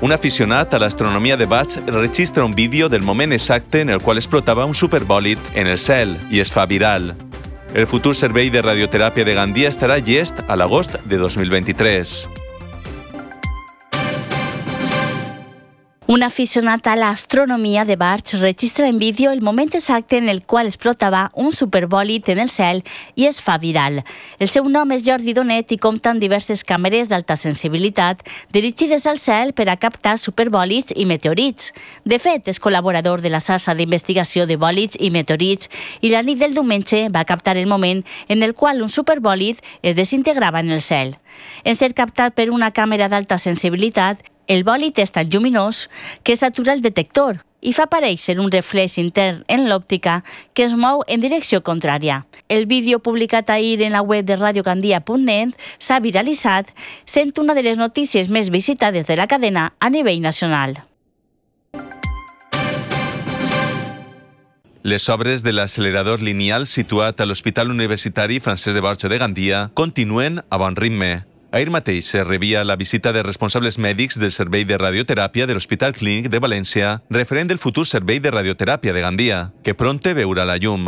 Un aficionat a l'astronomia de Bach registra un vídeo del moment exacte en el qual explotava un superbòlit en el cel i es fa viral. El futur servei de radioteràpia de Gandia estarà llest a l'agost de 2023. Un aficionat a l'astronomia de Barch registra en vídeo el moment exacte en el qual explotava un superbòlit en el cel i es fa viral. El seu nom és Jordi Donet i compta amb diverses càmeres d'alta sensibilitat dirigides al cel per a captar superbòlits i meteorits. De fet, és col·laborador de la xarxa d'investigació de bòlits i meteorits i la nit del diumenge va captar el moment en el qual un superbòlit es desintegrava en el cel. En ser captat per una càmera d'alta sensibilitat, el bòlit és tan lluminós que s'atura el detector i fa aparèixer un reflex intern en l'òptica que es mou en direcció contrària. El vídeo publicat ahir en la web de radiocandia.net s'ha viralitzat sent una de les notícies més visitades de la cadena a nivell nacional. Les obres de l'accelerador lineal situat a l'Hospital Universitari Francesc de Borja de Gandia continuen a bon ritme. Ahir mateix es rebia la visita de responsables mèdics del Servei de Radioteràpia de l'Hospital Clínic de València referent del futur Servei de Radioteràpia de Gandia, que pronte veurà la llum.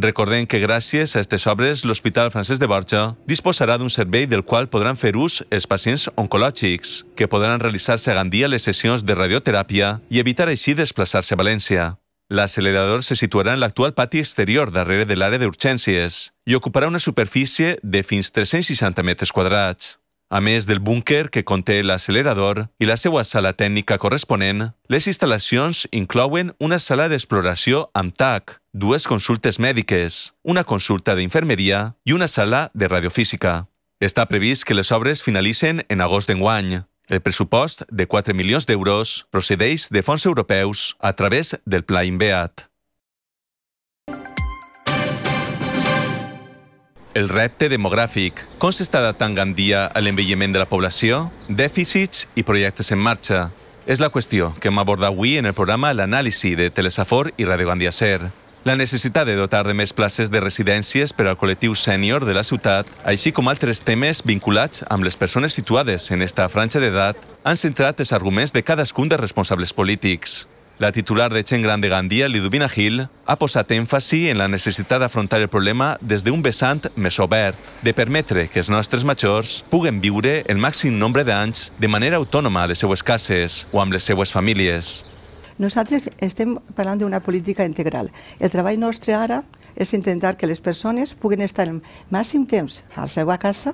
Recordem que gràcies a aquestes obres l'Hospital Francesc de Borja disposarà d'un servei del qual podran fer ús els pacients oncològics, que podran realitzar-se a Gandia les sessions de radioteràpia i evitar així desplaçar-se a València. L'accelerador se situarà en l'actual pati exterior darrere de l'àrea d'urgències i ocuparà una superfície de fins 360 metres quadrats. A més del búnquer que conté l'accelerador i la seva sala tècnica corresponent, les instal·lacions inclouen una sala d'exploració amb TAC, dues consultes mèdiques, una consulta d'infermeria i una sala de radiofísica. Està previst que les obres finalitzen en agost d'enguany. El pressupost de 4 milions d'euros procedeix de fons europeus a través del Pla Inveat. el repte demogràfic, com s'està adaptant Gandia a l'envelliment de la població, dèficits i projectes en marxa. És la qüestió que hem abordat avui en el programa l'anàlisi de Telesafor i Radio Gandia Ser. La necessitat de dotar de més places de residències per al col·lectiu sènior de la ciutat, així com altres temes vinculats amb les persones situades en esta franja d'edat, han centrat els arguments de cadascun dels responsables polítics. La titular de Gent Gran de Gandia, Lidovina Hill, ha posat èmfasi en la necessitat d'afrontar el problema des d'un vessant més obert, de permetre que els nostres majors puguen viure el màxim nombre d'anys de manera autònoma a les seues cases o amb les seues famílies. Nosaltres estem parlant d'una política integral. El treball nostre ara és intentar que les persones puguin estar el màxim temps a la seva casa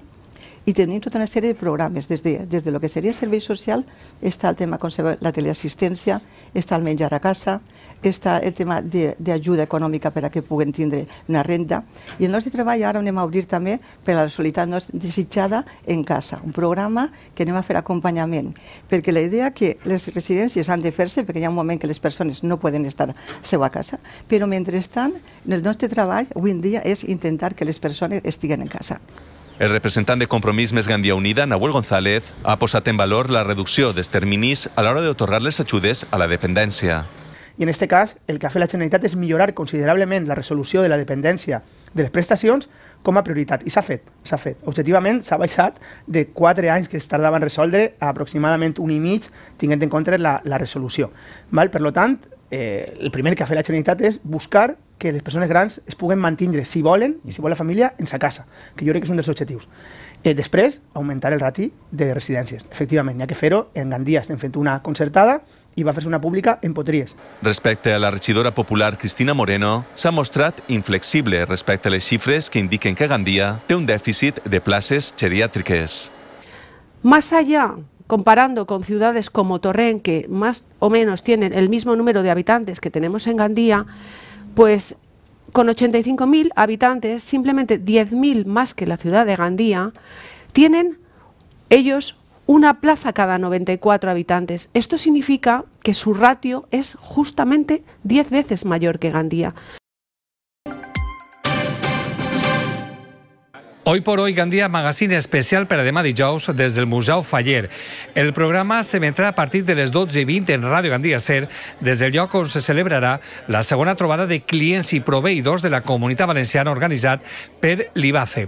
i tenim tota una sèrie de programes, des de, des de lo que seria servei social, està el tema, com la teleassistència, està el menjar a casa, està el tema d'ajuda econòmica per a que puguen tindre una renda, i el nostre treball ara anem a obrir també per a la solitat no desitjada en casa, un programa que anem a fer acompanyament, perquè la idea que les residències han de fer-se, perquè hi ha un moment que les persones no poden estar seu a casa, però mentrestant el nostre treball avui en dia és intentar que les persones estiguen en casa. El representant de Compromís més Gandia Unida, Nahuel González, ha posat en valor la reducció dels terminis a l'hora d'otorgar les ajudes a la dependència. I en aquest cas, el que ha fet la Generalitat és millorar considerablement la resolució de la dependència de les prestacions com a prioritat. I s'ha fet, s'ha fet. Objectivament s'ha baixat de 4 anys que es tardava en resoldre a aproximadament un i mig, tinguent en compte la, la resolució. Val? Per tant, eh, el primer que ha fet la Generalitat és buscar que les persones grans es puguen mantenir, si volen, i si vol la família, en sa casa, que jo crec que és un dels objectius. Eh, després, augmentar el rati de residències. Efectivament, n'hi ha que fer-ho. En Gandia estem fent una concertada i va fer-se una pública en Potries. Respecte a la regidora popular Cristina Moreno, s'ha mostrat inflexible respecte a les xifres que indiquen que Gandia té un dèficit de places geriàtriques. Más allá comparando con ciudades como Torrén, que más o menos tienen el mismo número de habitantes que tenemos en Gandía, pues con 85.000 habitantes, simplemente 10.000 más que la ciudad de Gandía, tienen ellos una plaza cada 94 habitantes. Esto significa que su ratio es justamente 10 veces mayor que Gandía. Hoy por Hoy Gandía Magazine especial per a demà dijous des del Museu Faller. El programa s'emetrà a partir de les 12.20 en Ràdio Gandia Ser des del lloc on se celebrarà la segona trobada de clients i proveïdors de la Comunitat Valenciana organitzat per l'IBACE.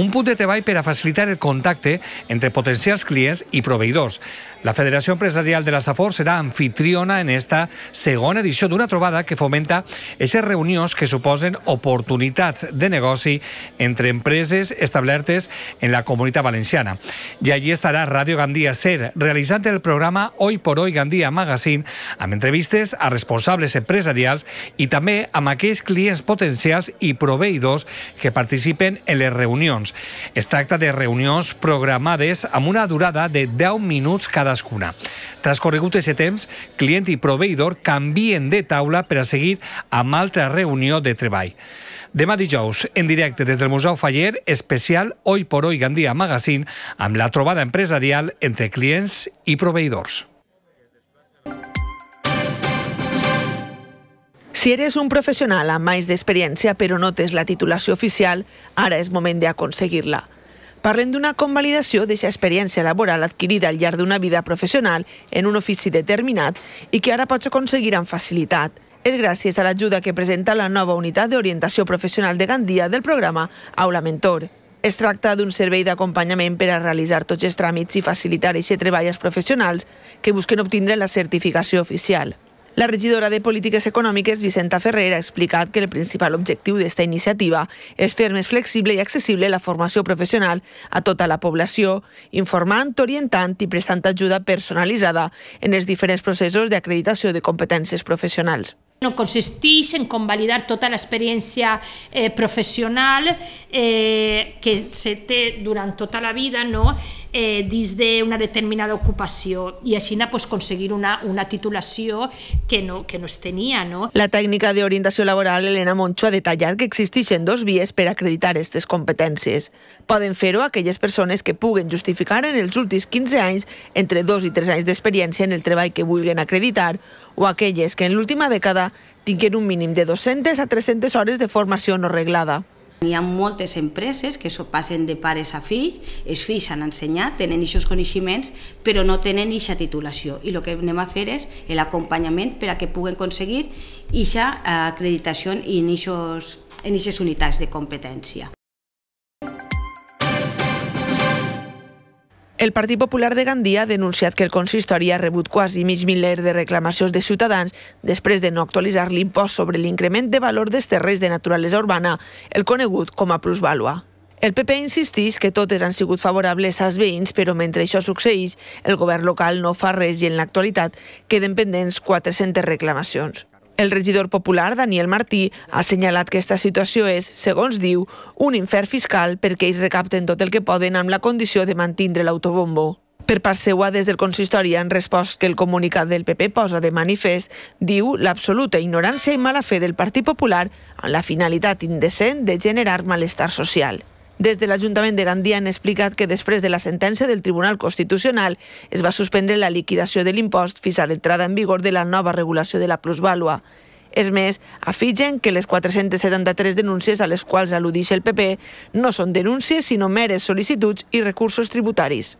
Un punt de treball per a facilitar el contacte entre potencials clients i proveïdors. La Federació Empresarial de la Safor serà anfitriona en esta segona edició d'una trobada que fomenta aquestes reunions que suposen oportunitats de negoci entre empreses, establertes en la comunitat Valenciana. I allí estarà Radio Gandía Ser, realizando el programa Hoy por Hoy Gandía Magazine, amb entrevistes a responsables empresarials i també amb aquells clients potencials i proveïdors que participen en les reunions. Es tracta de reunions programades amb una durada de 10 minuts cadascuna. Transcorregut aquest temps, client i proveïdor canvien de taula per a seguir amb altra reunió de treball. Demà dijous, en directe des del Museu Faller, especial Oi por Oi Gandia Magazine, amb la trobada empresarial entre clients i proveïdors. Si eres un professional amb més d'experiència però no tens la titulació oficial, ara és moment d'aconseguir-la. Parlem d'una convalidació d'aquesta experiència laboral adquirida al llarg d'una vida professional en un ofici determinat i que ara pots aconseguir amb facilitat – és gràcies a l'ajuda que presenta la nova unitat d'orientació professional de Gandia del programa Aula Mentor. Es tracta d'un servei d'acompanyament per a realitzar tots els tràmits i facilitar aquests treballs professionals que busquen obtindre la certificació oficial. La regidora de Polítiques Econòmiques, Vicenta Ferrer, ha explicat que el principal objectiu d'esta iniciativa és fer més flexible i accessible la formació professional a tota la població, informant, orientant i prestant ajuda personalitzada en els diferents processos d'acreditació de competències professionals. No consisteix en convalidar tota l'experiència eh, professional eh, que se té durant tota la vida, no? eh, dins d'una determinada ocupació i així anar, pues, aconseguir una, una titulació que no, que no es tenia. No? La tècnica d'orientació laboral Elena Moncho ha detallat que existeixen dos vies per acreditar aquestes competències. Poden fer-ho aquelles persones que puguen justificar en els últims 15 anys entre dos i tres anys d'experiència en el treball que vulguen acreditar o aquelles que en l'última dècada tinguin un mínim de 200 a 300 hores de formació no reglada. Hi ha moltes empreses que s'ho passen de pares a fills, els fills s'han ensenyat, tenen aquests coneixements, però no tenen aquesta titulació. I el que anem a fer és l'acompanyament per a que puguen aconseguir aquesta eh, acreditació en aquestes unitats de competència. El Partit Popular de Gandia ha denunciat que el consistori ha rebut quasi mig miler de reclamacions de ciutadans després de no actualitzar l'impost sobre l'increment de valor dels terrenys de naturalesa urbana, el conegut com a plusvàlua. El PP insisteix que totes han sigut favorables als veïns, però mentre això succeeix, el govern local no fa res i en l'actualitat queden pendents 400 reclamacions. El regidor popular, Daniel Martí, ha assenyalat que aquesta situació és, segons diu, un infern fiscal perquè ells recapten tot el que poden amb la condició de mantindre l'autobombo. Per part seua, des del consistori en respost que el comunicat del PP posa de manifest, diu, l'absoluta ignorància i mala fe del Partit Popular amb la finalitat indecent de generar malestar social. Des de l'Ajuntament de Gandia han explicat que després de la sentència del Tribunal Constitucional es va suspendre la liquidació de l'impost fins a l'entrada en vigor de la nova regulació de la plusvàlua. És més, afigen que les 473 denúncies a les quals al·ludix el PP no són denúncies sinó meres sol·licituds i recursos tributaris.